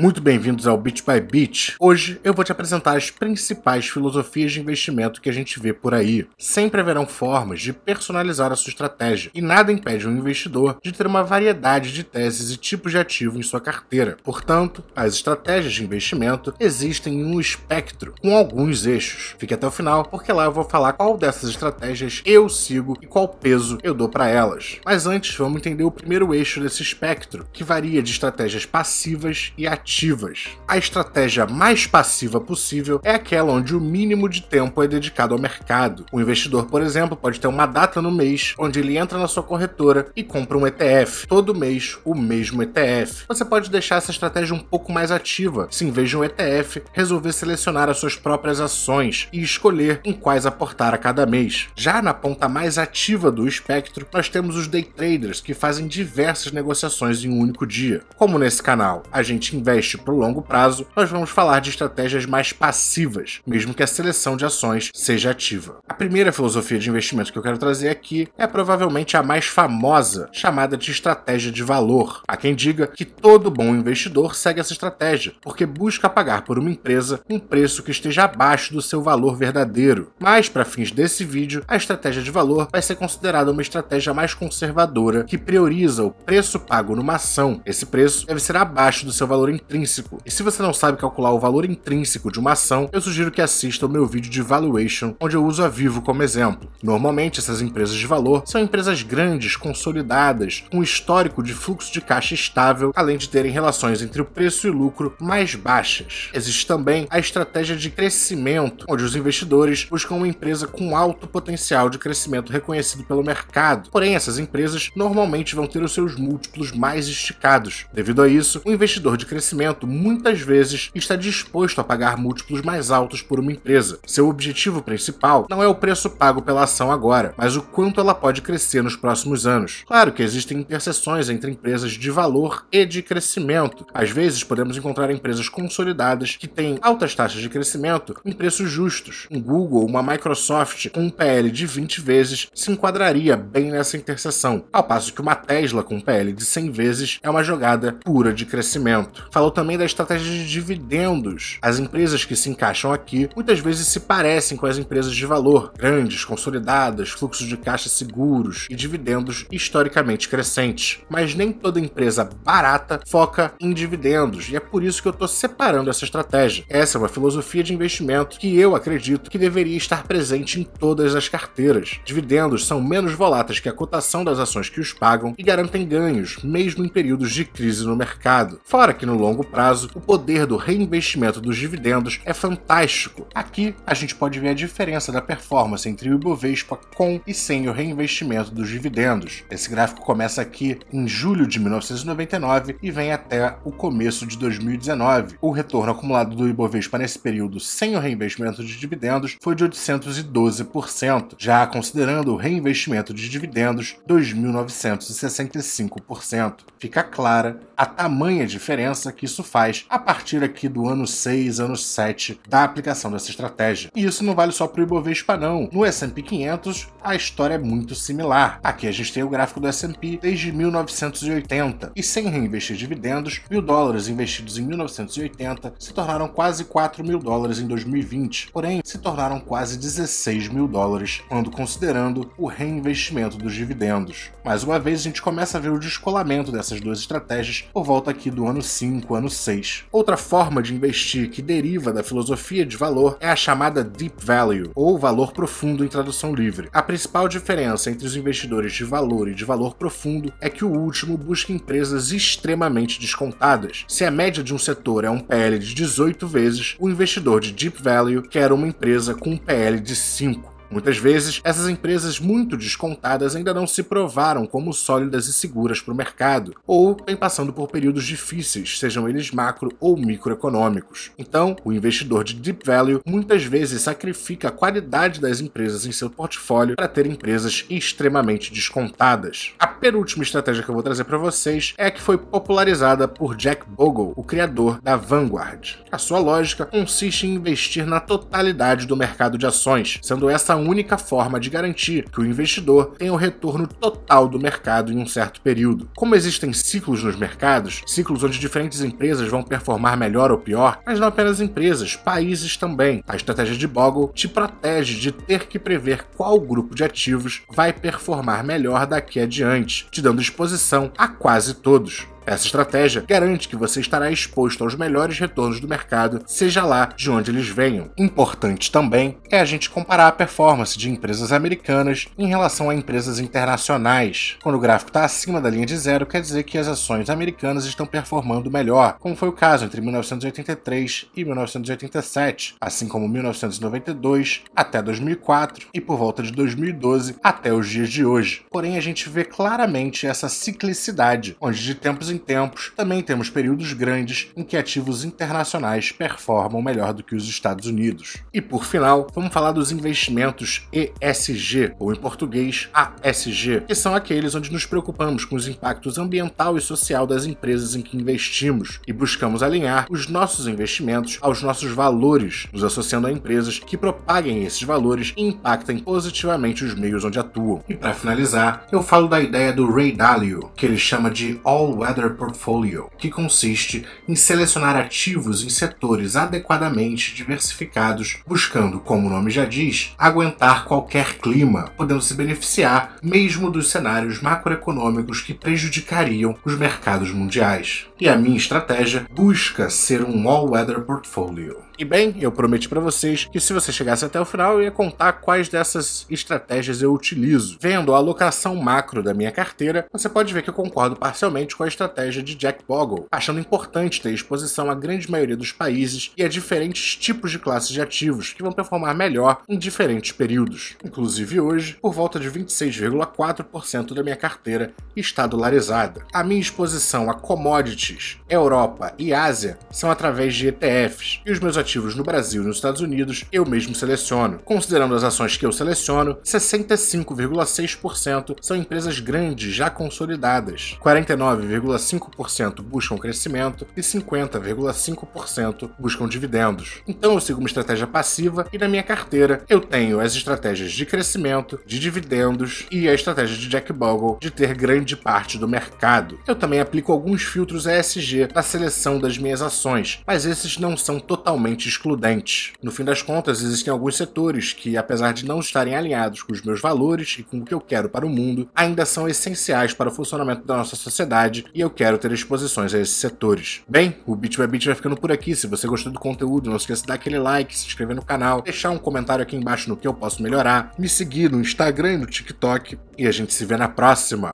Muito bem-vindos ao Bit by Bit. Hoje eu vou te apresentar as principais filosofias de investimento que a gente vê por aí. Sempre haverão formas de personalizar a sua estratégia e nada impede um investidor de ter uma variedade de teses e tipos de ativo em sua carteira. Portanto, as estratégias de investimento existem em um espectro com alguns eixos. Fique até o final porque lá eu vou falar qual dessas estratégias eu sigo e qual peso eu dou para elas. Mas antes, vamos entender o primeiro eixo desse espectro, que varia de estratégias passivas e ativas ativas. A estratégia mais passiva possível é aquela onde o mínimo de tempo é dedicado ao mercado. O investidor, por exemplo, pode ter uma data no mês onde ele entra na sua corretora e compra um ETF. Todo mês, o mesmo ETF. Você pode deixar essa estratégia um pouco mais ativa, se em vez de um ETF, resolver selecionar as suas próprias ações e escolher em quais aportar a cada mês. Já na ponta mais ativa do espectro, nós temos os day traders que fazem diversas negociações em um único dia. Como nesse canal, a gente investe investe para o longo prazo, nós vamos falar de estratégias mais passivas, mesmo que a seleção de ações seja ativa. A primeira filosofia de investimento que eu quero trazer aqui é provavelmente a mais famosa, chamada de estratégia de valor. Há quem diga que todo bom investidor segue essa estratégia, porque busca pagar por uma empresa um preço que esteja abaixo do seu valor verdadeiro. Mas, para fins desse vídeo, a estratégia de valor vai ser considerada uma estratégia mais conservadora que prioriza o preço pago numa ação. Esse preço deve ser abaixo do seu valor intrínseco. E se você não sabe calcular o valor intrínseco de uma ação, eu sugiro que assista o meu vídeo de valuation, onde eu uso a Vivo como exemplo. Normalmente, essas empresas de valor são empresas grandes, consolidadas, com histórico de fluxo de caixa estável, além de terem relações entre o preço e lucro mais baixas. Existe também a estratégia de crescimento, onde os investidores buscam uma empresa com alto potencial de crescimento reconhecido pelo mercado. Porém, essas empresas normalmente vão ter os seus múltiplos mais esticados. Devido a isso, o investidor de crescimento conhecimento muitas vezes está disposto a pagar múltiplos mais altos por uma empresa. Seu objetivo principal não é o preço pago pela ação agora, mas o quanto ela pode crescer nos próximos anos. Claro que existem interseções entre empresas de valor e de crescimento. Às vezes podemos encontrar empresas consolidadas que têm altas taxas de crescimento em preços justos. Um Google, ou uma Microsoft com um PL de 20 vezes se enquadraria bem nessa interseção, ao passo que uma Tesla com um PL de 100 vezes é uma jogada pura de crescimento falou também da estratégia de dividendos. As empresas que se encaixam aqui muitas vezes se parecem com as empresas de valor, grandes, consolidadas, fluxos de caixa seguros e dividendos historicamente crescentes. Mas nem toda empresa barata foca em dividendos e é por isso que eu estou separando essa estratégia. Essa é uma filosofia de investimento que eu acredito que deveria estar presente em todas as carteiras. Dividendos são menos voláteis que a cotação das ações que os pagam e garantem ganhos, mesmo em períodos de crise no mercado. Fora que no longo longo prazo, o poder do reinvestimento dos dividendos é fantástico. Aqui a gente pode ver a diferença da performance entre o Ibovespa com e sem o reinvestimento dos dividendos. Esse gráfico começa aqui em julho de 1999 e vem até o começo de 2019. O retorno acumulado do Ibovespa nesse período sem o reinvestimento de dividendos foi de 812%, já considerando o reinvestimento de dividendos 2.965%. Fica clara a tamanha diferença que que isso faz a partir aqui do ano 6, ano 7 da aplicação dessa estratégia. E isso não vale só para o Ibovespa não. No S&P 500 a história é muito similar. Aqui a gente tem o gráfico do S&P desde 1980 e sem reinvestir dividendos, mil dólares investidos em 1980 se tornaram quase 4 mil dólares em 2020, porém se tornaram quase 16 mil dólares quando considerando o reinvestimento dos dividendos. Mais uma vez a gente começa a ver o descolamento dessas duas estratégias por volta aqui do ano 5, ano 6. Outra forma de investir que deriva da filosofia de valor é a chamada Deep Value, ou valor profundo em tradução livre. A principal diferença entre os investidores de valor e de valor profundo é que o último busca empresas extremamente descontadas. Se a média de um setor é um PL de 18 vezes, o investidor de Deep Value quer uma empresa com um PL de 5. Muitas vezes, essas empresas muito descontadas ainda não se provaram como sólidas e seguras para o mercado, ou vêm passando por períodos difíceis, sejam eles macro ou microeconômicos. Então, o investidor de deep value muitas vezes sacrifica a qualidade das empresas em seu portfólio para ter empresas extremamente descontadas. A penúltima estratégia que eu vou trazer para vocês é a que foi popularizada por Jack Bogle, o criador da Vanguard. A sua lógica consiste em investir na totalidade do mercado de ações, sendo essa única forma de garantir que o investidor tenha o retorno total do mercado em um certo período. Como existem ciclos nos mercados, ciclos onde diferentes empresas vão performar melhor ou pior, mas não apenas empresas, países também. A estratégia de Bogle te protege de ter que prever qual grupo de ativos vai performar melhor daqui adiante, te dando exposição a quase todos. Essa estratégia garante que você estará exposto aos melhores retornos do mercado, seja lá de onde eles venham. Importante também é a gente comparar a performance de empresas americanas em relação a empresas internacionais. Quando o gráfico está acima da linha de zero, quer dizer que as ações americanas estão performando melhor, como foi o caso entre 1983 e 1987, assim como 1992 até 2004 e por volta de 2012 até os dias de hoje. Porém, a gente vê claramente essa ciclicidade, onde de tempos em tempos, também temos períodos grandes em que ativos internacionais performam melhor do que os Estados Unidos. E por final, vamos falar dos investimentos ESG, ou em português, ASG, que são aqueles onde nos preocupamos com os impactos ambiental e social das empresas em que investimos e buscamos alinhar os nossos investimentos aos nossos valores, nos associando a empresas que propaguem esses valores e impactem positivamente os meios onde atuam. E para finalizar, eu falo da ideia do Ray Dalio, que ele chama de All Weather Matter Portfolio, que consiste em selecionar ativos em setores adequadamente diversificados, buscando, como o nome já diz, aguentar qualquer clima, podendo se beneficiar mesmo dos cenários macroeconômicos que prejudicariam os mercados mundiais. E a minha estratégia busca ser um all-weather portfolio. E bem, eu prometi para vocês que se você chegasse até o final, eu ia contar quais dessas estratégias eu utilizo. Vendo a alocação macro da minha carteira, você pode ver que eu concordo parcialmente com a estratégia de Jack Bogle, achando importante ter exposição à grande maioria dos países e a diferentes tipos de classes de ativos que vão performar melhor em diferentes períodos. Inclusive hoje, por volta de 26,4% da minha carteira está dolarizada. A minha exposição a commodities, Europa e Ásia são através de ETFs e os meus ativos no Brasil e nos Estados Unidos, eu mesmo seleciono. Considerando as ações que eu seleciono, 65,6% são empresas grandes já consolidadas, 49,5% buscam crescimento e 50,5% buscam dividendos. Então eu sigo uma estratégia passiva e na minha carteira eu tenho as estratégias de crescimento, de dividendos e a estratégia de Jack Bogle de ter grande parte do mercado. Eu também aplico alguns filtros ESG na seleção das minhas ações, mas esses não são totalmente excludente. No fim das contas, existem alguns setores que, apesar de não estarem alinhados com os meus valores e com o que eu quero para o mundo, ainda são essenciais para o funcionamento da nossa sociedade e eu quero ter exposições a esses setores. Bem, o Bit by Bit vai ficando por aqui. Se você gostou do conteúdo, não esqueça de dar aquele like, se inscrever no canal, deixar um comentário aqui embaixo no que eu posso melhorar, me seguir no Instagram e no TikTok e a gente se vê na próxima.